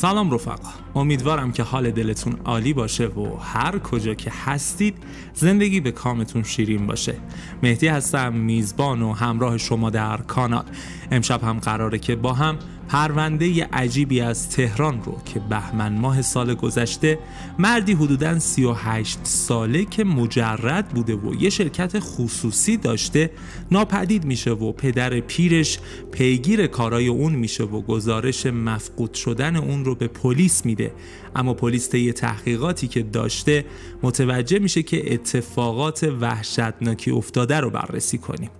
سلام رفقا امیدوارم که حال دلتون عالی باشه و هر کجا که هستید زندگی به کامتون شیرین باشه مهدی هستم میزبان و همراه شما در کانال امشب هم قراره که با هم پرونده عجیبی از تهران رو که بهمن ماه سال گذشته مردی حدوداً 38 ساله که مجرد بوده و یه شرکت خصوصی داشته ناپدید میشه و پدر پیرش پیگیر کارای اون میشه و گزارش مفقود شدن اون رو به پلیس میده اما پلیس طی تحقیقاتی که داشته متوجه میشه که اتفاقات وحشتناکی افتاده رو بررسی کنیم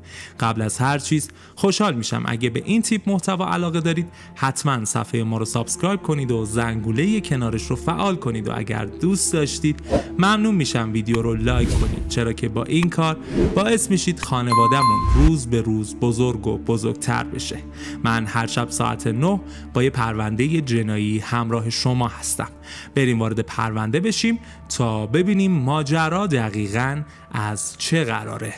قبل از هر چیز خوشحال میشم اگه به این تیپ محتوا علاقه دارید حتما صفحه ما رو سابسکرایب کنید و زنگوله کنارش رو فعال کنید و اگر دوست داشتید ممنون میشم ویدیو رو لایک کنید چرا که با این کار باعث میشید خانوادهمون روز به روز بزرگ و بزرگتر بشه من هر شب ساعت 9 با یه پرونده جنایی همراه شما هستم بریم وارد پرونده بشیم تا ببینیم ماجرا دقیقا از چه قراره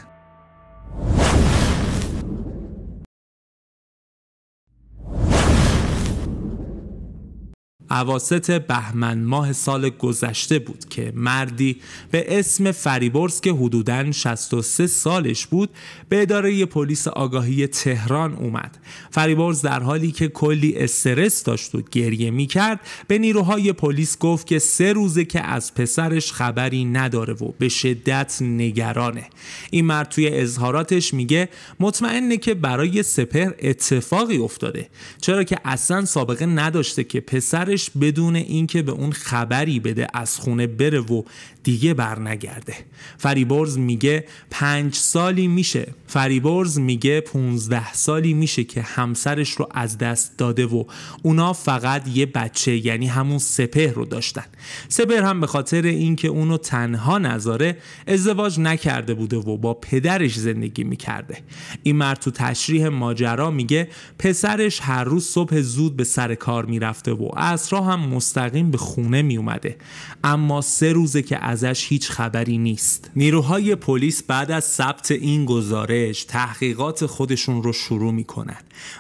عواست بهمن ماه سال گذشته بود که مردی به اسم فریبرز که حدوداً 63 سالش بود به اداره پلیس آگاهی تهران اومد فریبرز در حالی که کلی استرس داشت و گریه میکرد به نیروهای پلیس گفت که سه روزه که از پسرش خبری نداره و به شدت نگرانه این مرد توی اظهاراتش میگه مطمئنه که برای سپر اتفاقی افتاده چرا که اصلا سابقه نداشته که پسرش بدون اینکه به اون خبری بده از خونه بره و دیگه برنگرده فریبرز میگه پنج سالی میشه فریبرز میگه 15 سالی میشه که همسرش رو از دست داده و اونا فقط یه بچه یعنی همون سپه رو داشتن سپهر هم به خاطر اینکه اونو تنها نذاره ازدواج نکرده بوده و با پدرش زندگی میکرده این مرد تو تشریح ماجرا میگه پسرش هر روز صبح زود به سر کار میرفته و از را هم مستقیم به خونه می اومده اما سه روزه که ازش هیچ خبری نیست نیروهای پلیس بعد از ثبت این گزارش تحقیقات خودشون رو شروع میکنن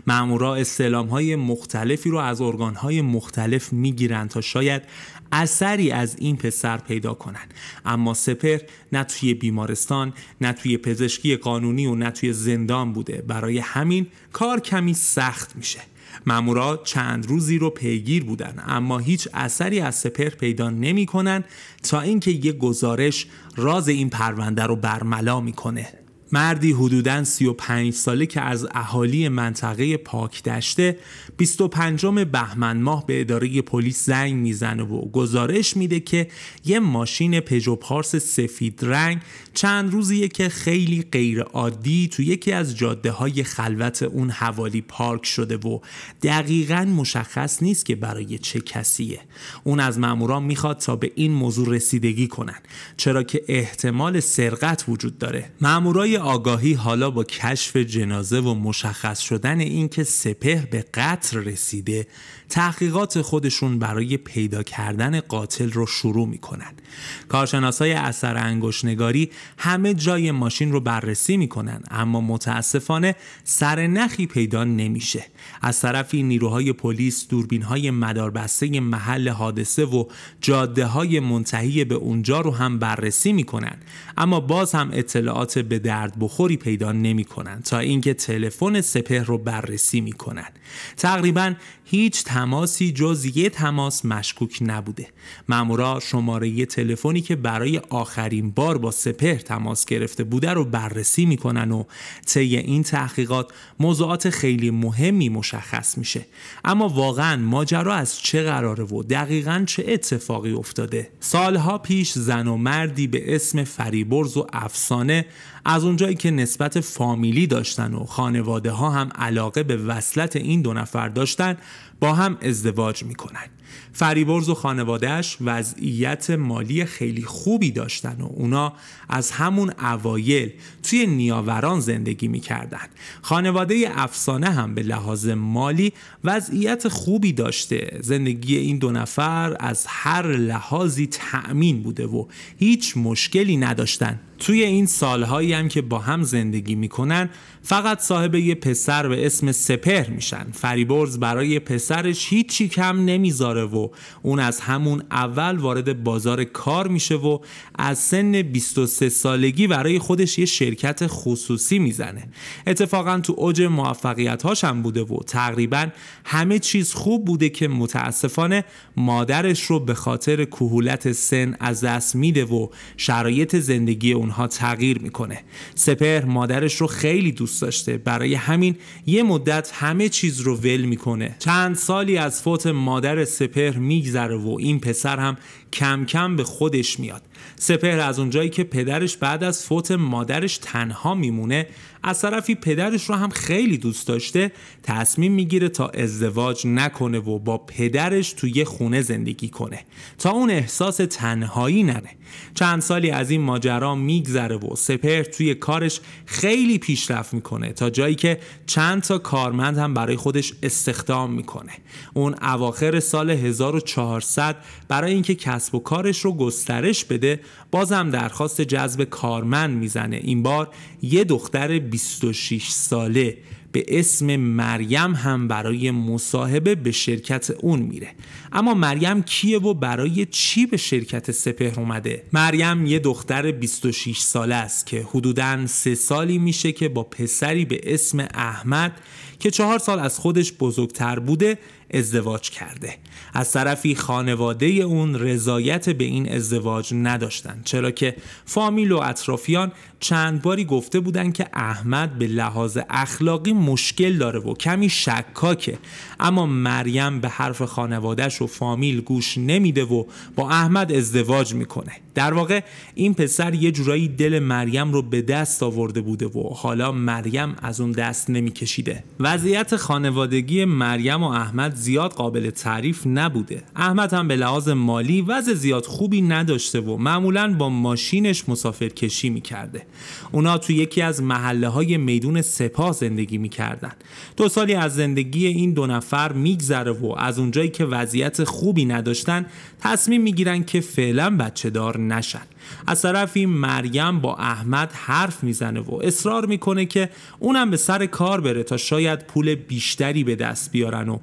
مامورا استعلام های مختلفی رو از ارگان های مختلف گیرن تا شاید اثری از این پسر پیدا کنن اما سپر نه توی بیمارستان نه توی پزشکی قانونی و نه توی زندان بوده برای همین کار کمی سخت میشه مامورا چند روزی رو پیگیر بودن اما هیچ اثری از سپر پیدا نمیکنن تا اینکه یه گزارش راز این پرونده رو برملا میکنه مردی حدوداً 35 ساله که از اهالی منطقه پاک دشته 25 بهمن ماه به اداره پلیس زنگ میزنه و گزارش میده که یه ماشین پژو پارس سفید رنگ چند روزیه که خیلی غیر عادی تو یکی از جاده های خلوت اون حوالی پارک شده و دقیقا مشخص نیست که برای چه کسیه اون از ماموران میخواد تا به این موضوع رسیدگی کنن چرا که احتمال سرقت وجود داره مامورای آگاهی حالا با کشف جنازه و مشخص شدن اینکه سپه به قتل رسیده تحقیقات خودشون برای پیدا کردن قاتل رو شروع میکنن های اثر انگشتنگاری همه جای ماشین رو بررسی میکنن اما متاسفانه سر نخی پیدا نمیشه از طرفی نیروهای پلیس های مداربسته محل حادثه و جاده های منتهی به اونجا رو هم بررسی میکنن اما باز هم اطلاعات به درد درد بخوری پیدا نمی کنند تا اینکه تلفن سپهر رو بررسی می کنند. تقریبا هیچ تماسی جز یه تماس مشکوک نبوده. مامورا شماره تلفنی که برای آخرین بار با سپهر تماس گرفته بوده رو بررسی میکنن و طی این تحقیقات موضوعات خیلی مهمی مشخص میشه. اما واقعا ماجرا از چه قراره و دقیقا چه اتفاقی افتاده؟ سالها پیش زن و مردی به اسم فریبرز و افسانه از اونجایی که نسبت فامیلی داشتن و خانواده ها هم علاقه به وصلت این دو نفر داشتن با هم ازدواج میکنن فریبرز و خانوادهش وضعیت مالی خیلی خوبی داشتن و اونا از همون اوایل توی نیاوران زندگی میکردن خانواده افسانه هم به لحاظ مالی وضعیت خوبی داشته زندگی این دو نفر از هر لحاظی تأمین بوده و هیچ مشکلی نداشتن توی این سالهایی هم که با هم زندگی میکنن فقط صاحب یه پسر به اسم سپهر میشن فریبرز برای پسرش هیچی کم نمیذاره و اون از همون اول وارد بازار کار میشه و از سن 23 سالگی برای خودش یه شرکت خصوصی میزنه اتفاقا تو اوج موفقیت هم بوده و تقریبا همه چیز خوب بوده که متاسفانه مادرش رو به خاطر کهولت سن از دست میده و شرایط زندگی اونها تغییر میکنه سپهر مادرش رو خیلی دوست دوست داشته برای همین یه مدت همه چیز رو ول میکنه چند سالی از فوت مادر سپهر میگذره و این پسر هم کم کم به خودش میاد سپهر از اونجایی که پدرش بعد از فوت مادرش تنها میمونه از طرفی پدرش رو هم خیلی دوست داشته تصمیم میگیره تا ازدواج نکنه و با پدرش توی یه خونه زندگی کنه تا اون احساس تنهایی نره چند سالی از این ماجرا میگذره و سپهر توی کارش خیلی پیشرفت میکنه تا جایی که چند تا کارمند هم برای خودش استخدام میکنه اون اواخر سال 1400 برای اینکه کسب و کارش رو گسترش بده باز بازم درخواست جذب کارمند میزنه این بار یه دختر 26 ساله به اسم مریم هم برای مصاحبه به شرکت اون میره اما مریم کیه و برای چی به شرکت سپهر اومده مریم یه دختر 26 ساله است که حدودا سه سالی میشه که با پسری به اسم احمد که چهار سال از خودش بزرگتر بوده ازدواج کرده از طرفی خانواده اون رضایت به این ازدواج نداشتند چرا که فامیل و اطرافیان چند باری گفته بودن که احمد به لحاظ اخلاقی مشکل داره و کمی شکاکه اما مریم به حرف خانوادهش و فامیل گوش نمیده و با احمد ازدواج میکنه در واقع این پسر یه جورایی دل مریم رو به دست آورده بوده و حالا مریم از اون دست نمیکشیده وضعیت خانوادگی مریم و احمد زیاد قابل تعریف نبوده احمد هم به لحاظ مالی وضع زیاد خوبی نداشته و معمولا با ماشینش مسافرکشی میکرده اونا تو یکی از محله های میدون سپاه زندگی میکردن دو سالی از زندگی این دو نفر میگذره و از اونجایی که وضعیت خوبی نداشتن تصمیم میگیرن که فعلا بچه دار نشن از طرفی مریم با احمد حرف میزنه و اصرار میکنه که اونم به سر کار بره تا شاید پول بیشتری به دست بیارن و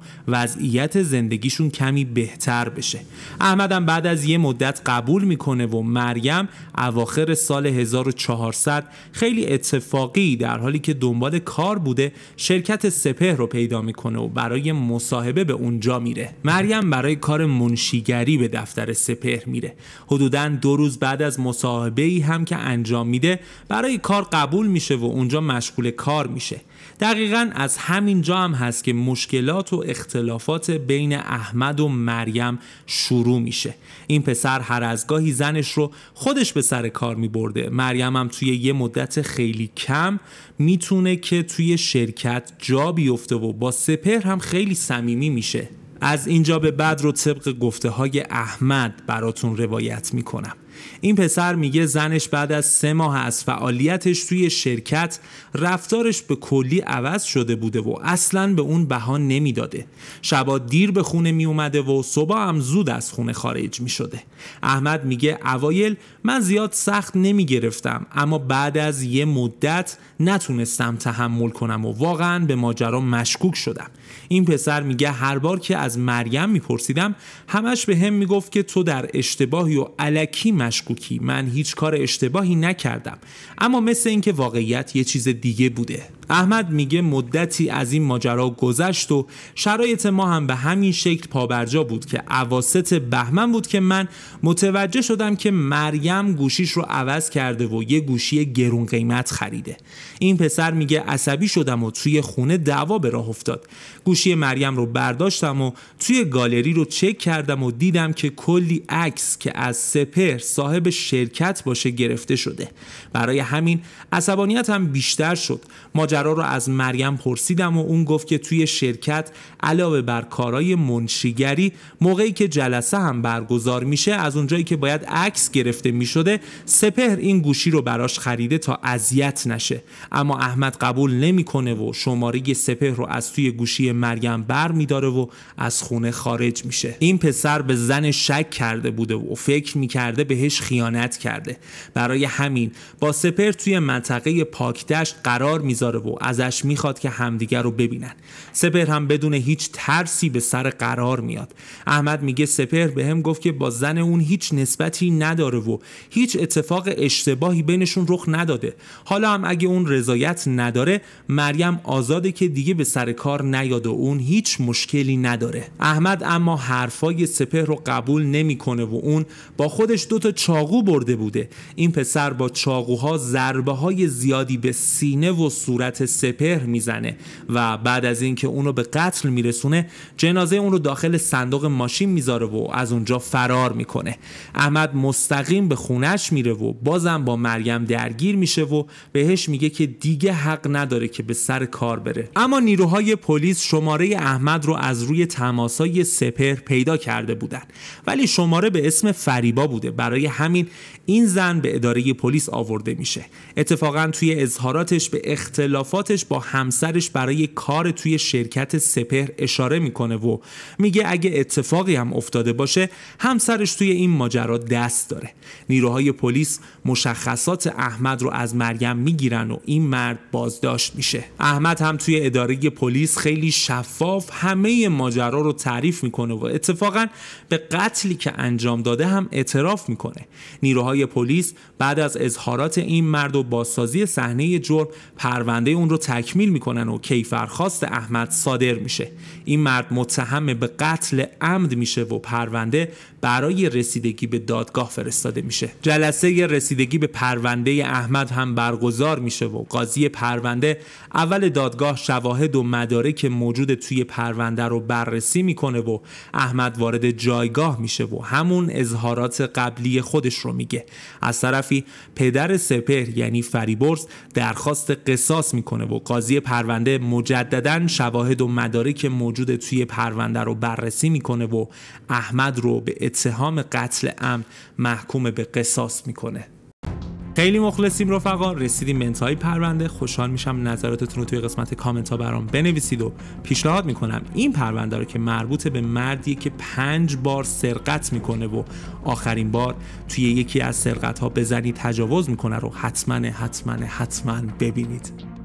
وضعیت زندگیشون کمی بهتر بشه احمدم بعد از یه مدت قبول میکنه و مریم اواخر سال 1400 خیلی اتفاقی در حالی که دنبال کار بوده شرکت سپه رو پیدا میکنه و برای مصاحبه به اونجا میره مریم برای کار منشیگری به دفتر سپهر میره حدودا دو روز بعد از مصاحبه ای هم که انجام میده برای کار قبول میشه و اونجا مشغول کار میشه دقیقا از همین جا هم هست که مشکلات و اختلاف اختلافات بین احمد و مریم شروع میشه این پسر هر از گاهی زنش رو خودش به سر کار میبرده مریم هم توی یه مدت خیلی کم میتونه که توی شرکت جا بیفته و با سپر هم خیلی صمیمی میشه از اینجا به بعد رو طبق گفته های احمد براتون روایت میکنم این پسر میگه زنش بعد از سه ماه از فعالیتش توی شرکت رفتارش به کلی عوض شده بوده و اصلا به اون بها نمیداده شبا دیر به خونه میومده و صبح هم زود از خونه خارج میشده احمد میگه اوایل من زیاد سخت نمیگرفتم اما بعد از یه مدت نتونستم تحمل کنم و واقعا به ماجرا مشکوک شدم این پسر میگه هر بار که از مریم میپرسیدم همش به هم میگفت که تو در اشتباهی و علکی مشکوکی من هیچ کار اشتباهی نکردم اما مثل اینکه واقعیت یه چیز دیگه بوده احمد میگه مدتی از این ماجرا گذشت و شرایط ما هم به همین شکل پابرجا بود که عواست بهمن بود که من متوجه شدم که مریم گوشیش رو عوض کرده و یه گوشی گرون قیمت خریده این پسر میگه عصبی شدم و توی خونه دعوا به راه افتاد گوشی مریم رو برداشتم و توی گالری رو چک کردم و دیدم که کلی عکس که از سپر صاحب شرکت باشه گرفته شده برای همین عصبانیتم هم بیشتر شد ماجرا رو از مریم پرسیدم و اون گفت که توی شرکت علاوه بر کارای منشیگری موقعی که جلسه هم برگزار میشه از اونجایی که باید عکس گرفته میشده سپهر این گوشی رو براش خریده تا اذیت نشه اما احمد قبول نمیکنه و شماره سپهر رو از توی گوشی مریم بر میداره و از خونه خارج میشه این پسر به زن شک کرده بوده و فکر میکرده بهش خیانت کرده برای همین با سپر توی منطقه پاکدشت قرار میذاره و ازش میخواد که همدیگر رو ببینن سپر هم بدون هیچ ترسی به سر قرار میاد احمد میگه سپر به هم گفت که با زن اون هیچ نسبتی نداره و هیچ اتفاق اشتباهی بینشون رخ نداده حالا هم اگه اون رضایت نداره مریم آزاده که دیگه به سر کار نیاد اون هیچ مشکلی نداره احمد اما حرفای سپه رو قبول نمیکنه و اون با خودش دوتا چاقو برده بوده این پسر با چاقوها ضربه های زیادی به سینه و صورت سپهر میزنه و بعد از اینکه اونو به قتل میرسونه جنازه اون رو داخل صندوق ماشین میذاره و از اونجا فرار میکنه احمد مستقیم به خونش میره و بازم با مریم درگیر میشه و بهش میگه که دیگه حق نداره که به سر کار بره اما نیروهای پلیس شماره احمد رو از روی تماسای سپر پیدا کرده بودن ولی شماره به اسم فریبا بوده برای همین این زن به اداره پلیس آورده میشه اتفاقا توی اظهاراتش به اختلافاتش با همسرش برای کار توی شرکت سپر اشاره میکنه و میگه اگه اتفاقی هم افتاده باشه همسرش توی این ماجرا دست داره نیروهای پلیس مشخصات احمد رو از مریم میگیرن و این مرد بازداشت میشه احمد هم توی اداره پلیس خیلی شفاف همه ماجرا رو تعریف میکنه و اتفاقا به قتلی که انجام داده هم اعتراف میکنه نیروهای پلیس بعد از اظهارات این مرد و بازسازی صحنه جرم پرونده اون رو تکمیل میکنن و کیفرخواست احمد صادر میشه این مرد متهم به قتل عمد میشه و پرونده برای رسیدگی به دادگاه فرستاده میشه جلسه رسیدگی به پرونده احمد هم برگزار میشه و قاضی پرونده اول دادگاه شواهد و مدارک موجود توی پرونده رو بررسی میکنه و احمد وارد جایگاه میشه و همون اظهارات قبلی خودش رو میگه از طرفی پدر سپر یعنی فریبرز درخواست قصاص میکنه و قاضی پرونده مجددا شواهد و مدارک موجود توی پرونده رو بررسی میکنه و احمد رو به اتهام قتل عمد محکوم به قصاص میکنه خیلی مخلصیم رفقا رسیدیم به پرونده خوشحال میشم نظراتتون رو توی قسمت کامنت ها برام بنویسید و پیشنهاد میکنم این پرونده رو که مربوط به مردیه که پنج بار سرقت میکنه و آخرین بار توی یکی از سرقت ها به تجاوز میکنه رو حتما حتما حتما ببینید